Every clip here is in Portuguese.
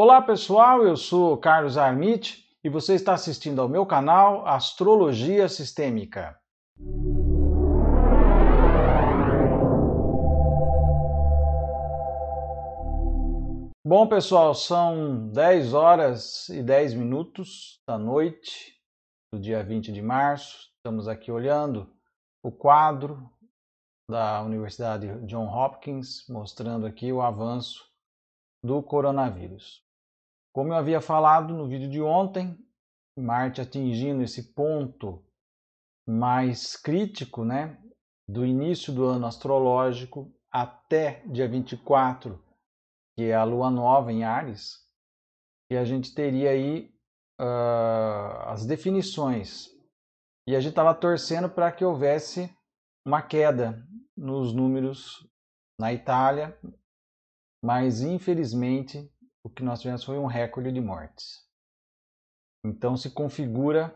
Olá pessoal, eu sou Carlos Armit e você está assistindo ao meu canal Astrologia Sistêmica. Bom pessoal, são 10 horas e 10 minutos da noite do dia 20 de março. Estamos aqui olhando o quadro da Universidade John Hopkins mostrando aqui o avanço do coronavírus. Como eu havia falado no vídeo de ontem, Marte atingindo esse ponto mais crítico, né, do início do ano astrológico até dia 24, que é a lua nova em Ares, que a gente teria aí uh, as definições. E a gente estava torcendo para que houvesse uma queda nos números na Itália, mas infelizmente o que nós tivemos foi um recorde de mortes. Então se configura,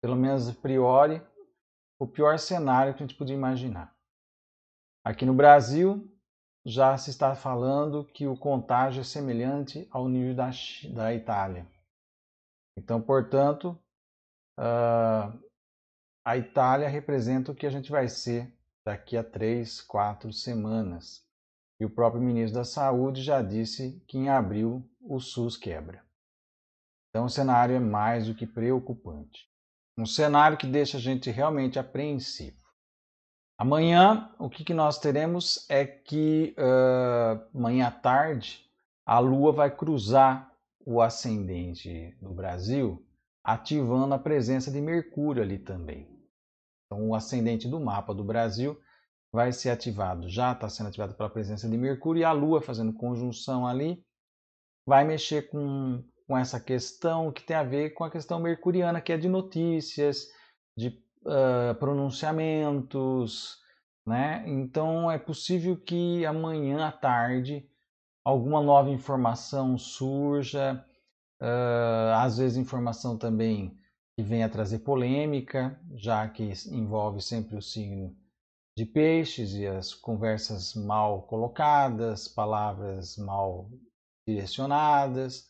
pelo menos a priori, o pior cenário que a gente podia imaginar. Aqui no Brasil, já se está falando que o contágio é semelhante ao nível da, da Itália. Então, portanto, ah, a Itália representa o que a gente vai ser daqui a três, quatro semanas. E o próprio ministro da Saúde já disse que em abril o SUS quebra. Então o cenário é mais do que preocupante. Um cenário que deixa a gente realmente apreensivo. Amanhã, o que, que nós teremos é que uh, amanhã à tarde a Lua vai cruzar o ascendente do Brasil, ativando a presença de Mercúrio ali também. Então, o ascendente do mapa do Brasil vai ser ativado, já está sendo ativado pela presença de Mercúrio e a Lua fazendo conjunção ali vai mexer com, com essa questão que tem a ver com a questão mercuriana, que é de notícias, de uh, pronunciamentos, né? Então é possível que amanhã à tarde alguma nova informação surja, uh, às vezes informação também que venha trazer polêmica, já que envolve sempre o signo de peixes e as conversas mal colocadas, palavras mal direcionadas,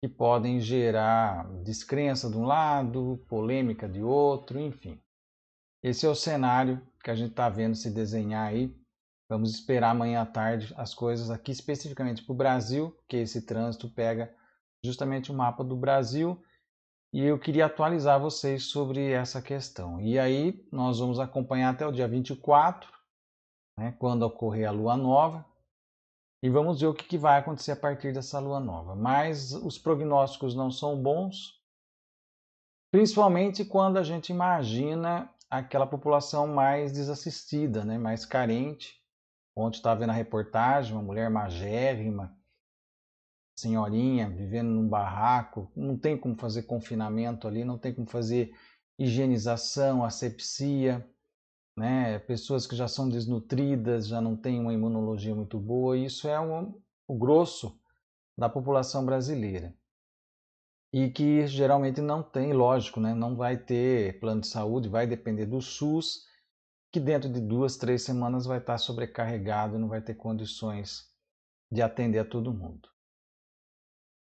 que podem gerar descrença de um lado, polêmica de outro, enfim. Esse é o cenário que a gente está vendo se desenhar aí. Vamos esperar amanhã à tarde as coisas aqui especificamente para o Brasil, porque esse trânsito pega justamente o mapa do Brasil. E eu queria atualizar vocês sobre essa questão. E aí nós vamos acompanhar até o dia 24, né, quando ocorrer a lua nova, e vamos ver o que, vai acontecer a partir dessa lua nova. Mas os prognósticos não são bons, principalmente quando a gente imagina aquela população mais desassistida, né? mais carente. Ontem estava vendo a reportagem, uma mulher magérrima, senhorinha, vivendo num barraco, não tem como fazer confinamento ali, não tem como fazer higienização, asepsia né? Pessoas que já são desnutridas, já não têm uma imunologia muito boa, isso é um, o grosso da população brasileira. E que geralmente não tem, lógico, né? não vai ter plano de saúde, vai depender do SUS, que dentro de duas, três semanas vai estar sobrecarregado, não vai ter condições de atender a todo mundo.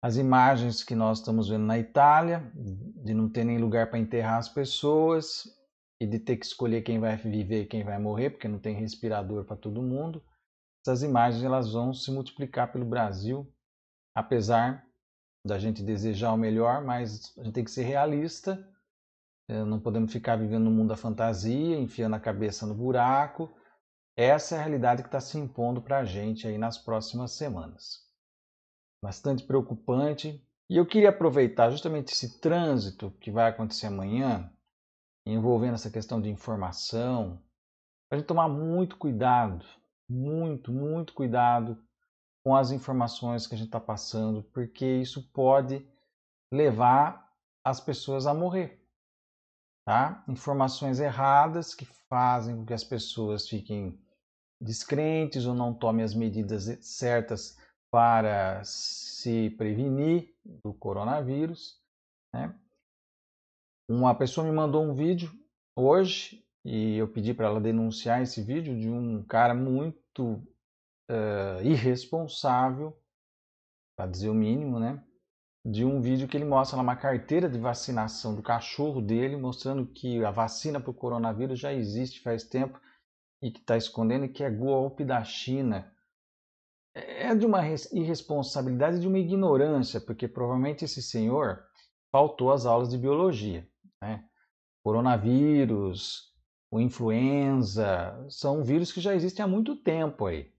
As imagens que nós estamos vendo na Itália, de não ter nem lugar para enterrar as pessoas, e de ter que escolher quem vai viver e quem vai morrer, porque não tem respirador para todo mundo, essas imagens elas vão se multiplicar pelo Brasil, apesar da gente desejar o melhor, mas a gente tem que ser realista, eh, não podemos ficar vivendo no mundo da fantasia, enfiando a cabeça no buraco. Essa é a realidade que está se impondo para a gente aí nas próximas semanas. Bastante preocupante. E eu queria aproveitar justamente esse trânsito que vai acontecer amanhã envolvendo essa questão de informação, a gente tomar muito cuidado, muito, muito cuidado com as informações que a gente está passando, porque isso pode levar as pessoas a morrer. Tá? Informações erradas que fazem com que as pessoas fiquem descrentes ou não tomem as medidas certas para se prevenir do coronavírus. Né? Uma pessoa me mandou um vídeo hoje e eu pedi para ela denunciar esse vídeo de um cara muito uh, irresponsável, para dizer o mínimo, né? De um vídeo que ele mostra lá uma carteira de vacinação do cachorro dele, mostrando que a vacina para o coronavírus já existe faz tempo e que está escondendo que é golpe da China. É de uma irresponsabilidade e de uma ignorância, porque provavelmente esse senhor faltou às aulas de biologia. Né? Coronavírus, o influenza, são vírus que já existem há muito tempo aí.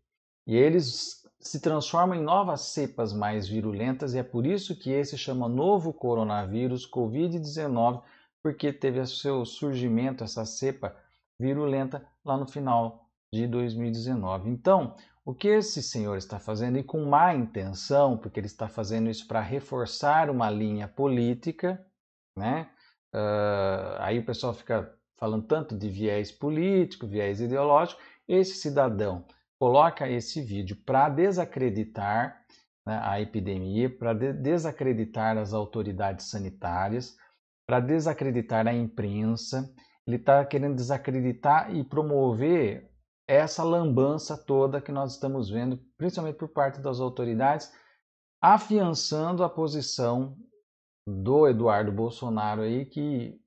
E eles se transformam em novas cepas mais virulentas e é por isso que esse chama novo coronavírus COVID-19, porque teve seu surgimento essa cepa virulenta lá no final de 2019. Então, o que esse senhor está fazendo e com má intenção, porque ele está fazendo isso para reforçar uma linha política, né? Uh, aí o pessoal fica falando tanto de viés político, viés ideológico. Esse cidadão coloca esse vídeo para desacreditar né, a epidemia, para de desacreditar as autoridades sanitárias, para desacreditar a imprensa. Ele está querendo desacreditar e promover essa lambança toda que nós estamos vendo, principalmente por parte das autoridades, afiançando a posição do Eduardo Bolsonaro aí que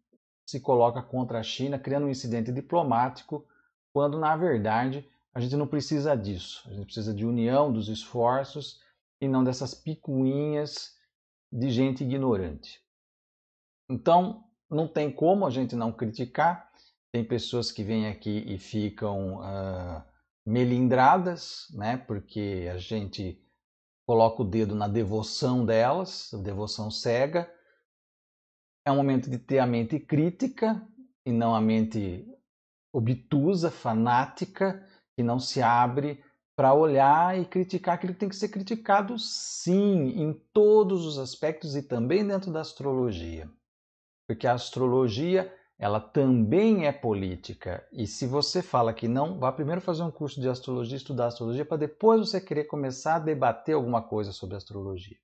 se coloca contra a China, criando um incidente diplomático, quando na verdade a gente não precisa disso. A gente precisa de união dos esforços e não dessas picuinhas de gente ignorante. Então, não tem como a gente não criticar. Tem pessoas que vêm aqui e ficam uh, melindradas, né? Porque a gente coloca o dedo na devoção delas, devoção cega. É um momento de ter a mente crítica e não a mente obtusa, fanática, que não se abre para olhar e criticar aquilo que tem que ser criticado, sim, em todos os aspectos e também dentro da astrologia. Porque a astrologia ela também é política. E se você fala que não, vá primeiro fazer um curso de astrologia, estudar astrologia, para depois você querer começar a debater alguma coisa sobre astrologia.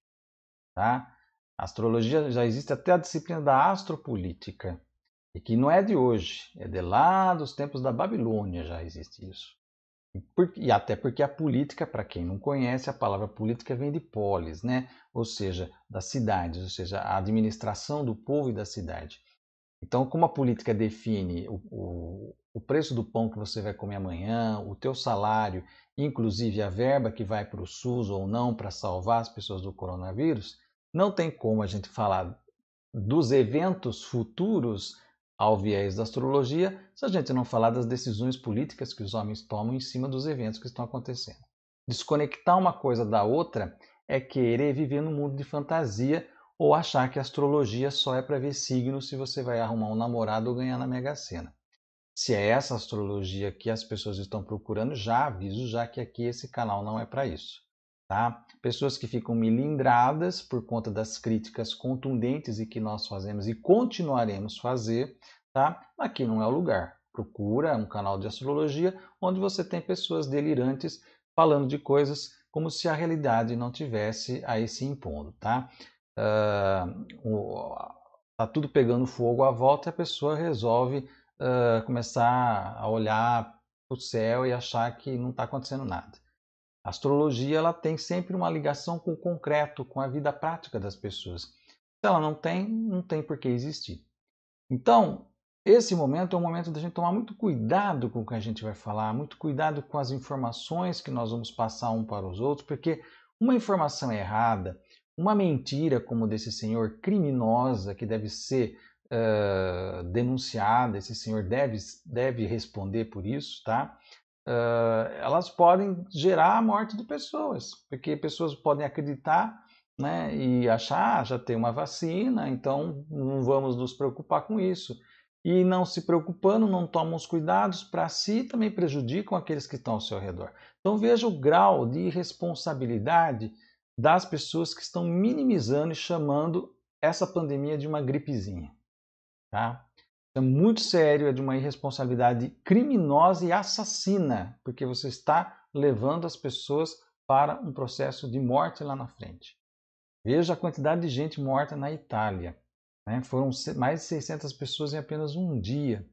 Tá? A astrologia já existe até a disciplina da astropolítica, e que não é de hoje, é de lá dos tempos da Babilônia já existe isso. E, por, e até porque a política, para quem não conhece, a palavra política vem de polis, né? ou seja, das cidades, ou seja, a administração do povo e da cidade. Então, como a política define o, o, o, preço do pão que você vai comer amanhã, o teu salário, inclusive a verba que vai para o SUS ou não para salvar as pessoas do coronavírus, não tem como a gente falar dos eventos futuros ao viés da astrologia se a gente não falar das decisões políticas que os homens tomam em cima dos eventos que estão acontecendo. Desconectar uma coisa da outra é querer viver num mundo de fantasia ou achar que astrologia só é para ver signo se você vai arrumar um namorado ou ganhar na Mega Sena. Se é essa astrologia que as pessoas estão procurando, já aviso já que aqui esse canal não é para isso, tá? Pessoas que ficam milindradas por conta das críticas contundentes e que nós fazemos e continuaremos fazer, tá? Aqui não é o lugar. Procura um canal de astrologia onde você tem pessoas delirantes falando de coisas como se a realidade não tivesse a esse impondo, tá? uh, tá tudo pegando fogo à volta e a pessoa resolve uh, começar a olhar para o céu e achar que não está acontecendo nada. A astrologia ela tem sempre uma ligação com o concreto, com a vida prática das pessoas. Se ela não tem, não tem por que existir. Então, esse momento é um momento da gente tomar muito cuidado com o que a gente vai falar, muito cuidado com as informações que nós vamos passar um para os outros, porque uma informação é errada, uma mentira como desse senhor criminosa que deve ser uh, denunciada, esse senhor deve, deve responder por isso, tá? Uh, elas podem gerar a morte de pessoas, porque pessoas podem acreditar né, e achar ah, já tem uma vacina, então não vamos nos preocupar com isso. E não se preocupando, não tomam os cuidados para si, também prejudicam aqueles que estão ao seu redor. Então veja o grau de irresponsabilidade das pessoas que estão minimizando e chamando essa pandemia de uma gripezinha. Tá? É muito sério, é de uma irresponsabilidade criminosa e assassina, porque você está levando as pessoas para um processo de morte lá na frente. Veja a quantidade de gente morta na Itália. Né? Foram mais de 600 pessoas em apenas um dia.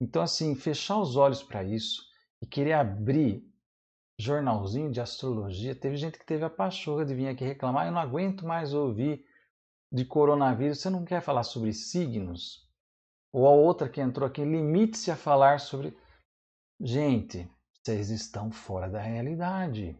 Então, assim, fechar os olhos para isso e querer abrir jornalzinho de astrologia, teve gente que teve a pachorra de vir aqui reclamar, ah, eu não aguento mais ouvir de coronavírus, você não quer falar sobre signos? Ou a outra que entrou aqui, limite-se a falar sobre. Gente, vocês estão fora da realidade.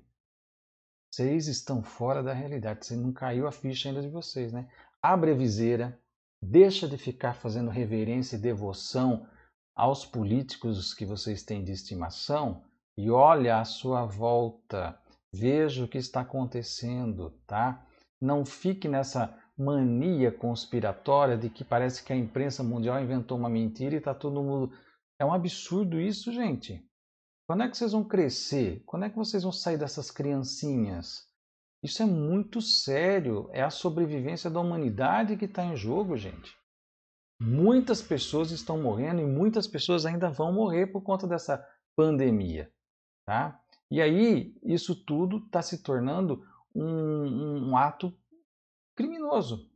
Vocês estão fora da realidade. Você não caiu a ficha ainda de vocês, né? Abre a viseira, deixa de ficar fazendo reverência e devoção aos políticos que vocês têm de estimação e olha à sua volta, veja o que está acontecendo, tá? Não fique nessa mania conspiratória de que parece que a imprensa mundial inventou uma mentira e está todo mundo. É um absurdo isso, gente. Quando é que vocês vão crescer? Quando é que vocês vão sair dessas criancinhas? Isso é muito sério. É a sobrevivência da humanidade que está em jogo, gente. Muitas pessoas estão morrendo e muitas pessoas ainda vão morrer por conta dessa pandemia. Tá? E aí, isso tudo está se tornando um, um, um, ato criminoso.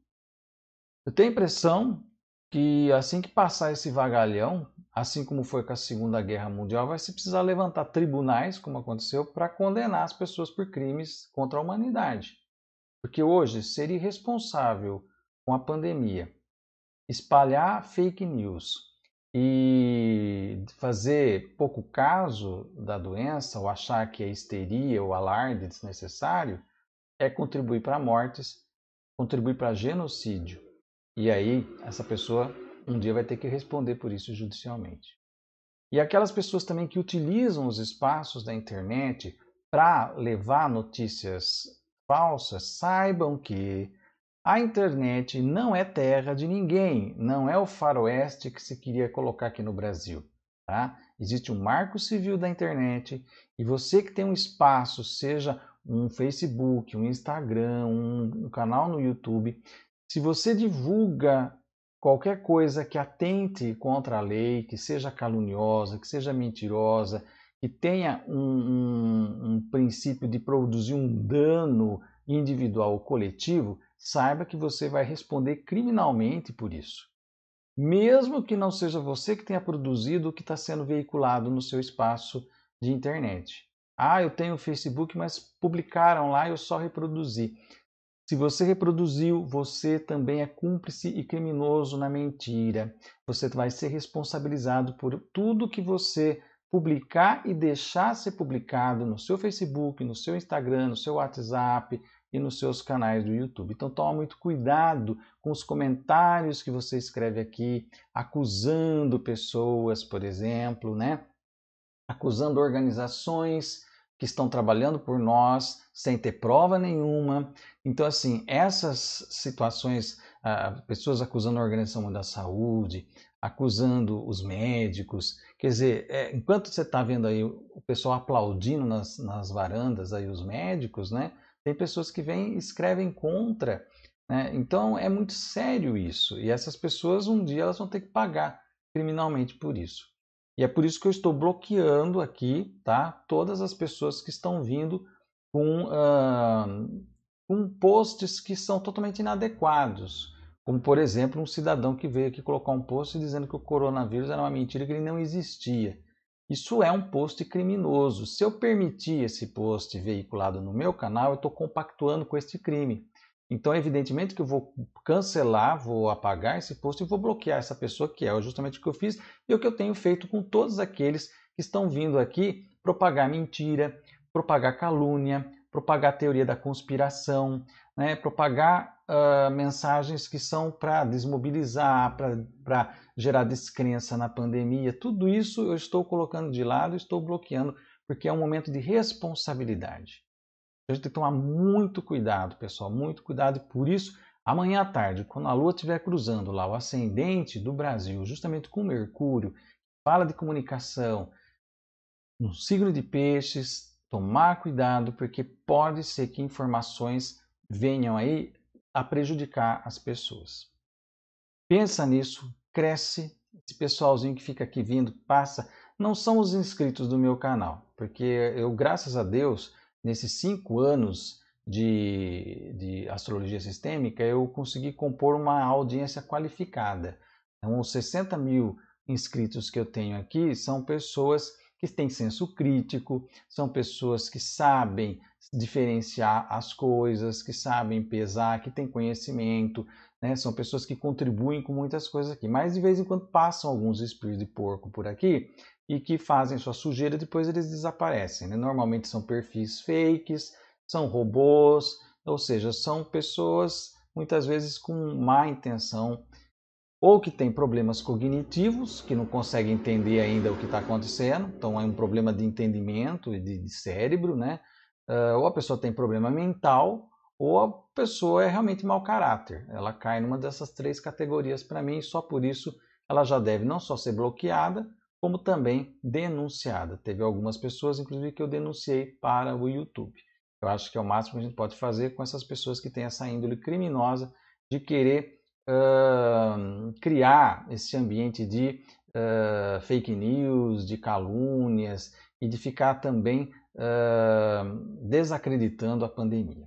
Eu tenho a impressão que assim que passar esse vagalhão, assim como foi com a Segunda Guerra Mundial, vai se precisar levantar tribunais, como aconteceu, para condenar as pessoas por crimes contra a humanidade. Porque hoje, ser irresponsável com a pandemia, espalhar fake news, e fazer pouco caso da doença ou achar que é histeria ou alarde desnecessário é contribuir para mortes, contribuir para genocídio. E aí essa pessoa um dia vai ter que responder por isso judicialmente. E aquelas pessoas também que utilizam os espaços da internet para levar notícias falsas, saibam que a internet não é terra de ninguém, não é o faroeste que se queria colocar aqui no Brasil. Tá? Existe um marco civil da internet e você que tem um espaço, seja um Facebook, um Instagram, um, um canal no YouTube, se você divulga qualquer coisa que atente contra a lei, que seja caluniosa, que seja mentirosa, que tenha um, um, um princípio de produzir um dano individual ou coletivo, saiba que você vai responder criminalmente por isso. Mesmo que não seja você que tenha produzido o que está sendo veiculado no seu espaço de internet. Ah, eu tenho Facebook, mas publicaram lá e eu só reproduzi. Se você reproduziu, você também é cúmplice e criminoso na mentira. Você vai ser responsabilizado por tudo que você publicar e deixar ser publicado no seu Facebook, no seu Instagram, no seu WhatsApp, e nos seus canais do YouTube. Então toma muito cuidado com os comentários que você escreve aqui, acusando pessoas, por exemplo, né? Acusando organizações que estão trabalhando por nós sem ter prova nenhuma. Então, assim, essas situações, ah, pessoas acusando a Organização Mundial da Saúde, acusando os médicos, quer dizer, é, enquanto você está vendo aí o pessoal aplaudindo nas, nas varandas aí os médicos, né? Tem pessoas que vêm e escrevem contra. Né? Então é muito sério isso. E essas pessoas um dia elas vão ter que pagar criminalmente por isso. E é por isso que eu estou bloqueando aqui, tá? Todas as pessoas que estão vindo com, uh, com posts que são totalmente inadequados. Como, por exemplo, um cidadão que veio aqui colocar um post dizendo que o coronavírus era uma mentira que ele não existia. Isso é um post criminoso. Se eu permitir esse post veiculado no meu canal, eu estou compactuando com este crime. Então, evidentemente que eu vou cancelar, vou apagar esse post e vou bloquear essa pessoa, que é justamente o que eu fiz e o que eu tenho feito com todos aqueles que estão vindo aqui propagar mentira, propagar calúnia, propagar teoria da conspiração, né? propagar uh, mensagens que são para desmobilizar, para gerar descrença na pandemia. Tudo isso eu estou colocando de lado, estou bloqueando, porque é um momento de responsabilidade. A gente tem que tomar muito cuidado, pessoal, muito cuidado. Por isso, amanhã à tarde, quando a Lua estiver cruzando lá o ascendente do Brasil, justamente com Mercúrio, fala de comunicação, no signo de peixes, tomar cuidado, porque pode ser que informações venham aí a prejudicar as pessoas. Pensa nisso, cresce. Esse pessoalzinho que fica aqui vindo, passa, não são os inscritos do meu canal, porque eu, graças a Deus, nesses cinco anos de, de astrologia sistêmica, eu consegui compor uma audiência qualificada. Então, os 60 mil inscritos que eu tenho aqui são pessoas que têm senso crítico, são pessoas que sabem diferenciar as coisas, que sabem pesar, que têm conhecimento, né? São pessoas que contribuem com muitas coisas aqui, mas de vez em quando passam alguns espíritos de porco por aqui e que fazem sua sujeira, depois eles desaparecem. Né? Normalmente são perfis fakes, são robôs, ou seja, são pessoas muitas vezes com má intenção ou que tem problemas cognitivos, que não consegue entender ainda o que está acontecendo, então é um problema de entendimento e de, de cérebro, né? Eh, ou a pessoa tem problema mental, ou a pessoa é realmente mau caráter. Ela cai numa dessas três categorias para mim, e só por isso ela já deve não só ser bloqueada, como também denunciada. Teve algumas pessoas, inclusive, que eu denunciei para o YouTube. Eu acho que é o máximo que a gente pode fazer com essas pessoas que têm essa índole criminosa de querer uh, criar esse ambiente de uh, fake news, de calúnias e de ficar também desacreditando a pandemia.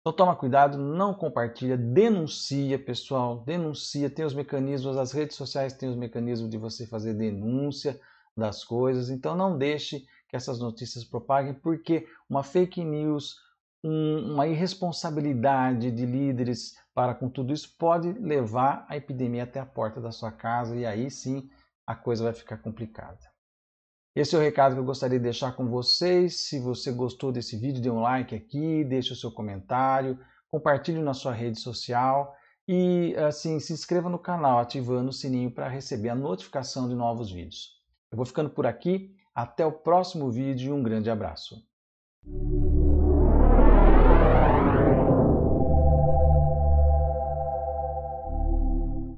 Então toma cuidado, não compartilha, denuncia, pessoal, denuncia, tem os mecanismos, as redes sociais têm os mecanismos de você fazer denúncia das coisas, então não deixe que essas notícias propaguem, porque uma fake news, um, uma irresponsabilidade de líderes para com tudo isso pode levar a epidemia até a porta da sua casa e aí sim a coisa vai ficar complicada. Esse é o recado que eu gostaria de deixar com vocês. Se você gostou desse vídeo, dê um like aqui, deixe o seu comentário, compartilhe na sua rede social e assim se inscreva no canal ativando o sininho para receber a notificação de novos vídeos. Eu vou ficando por aqui, até o próximo vídeo e um grande abraço.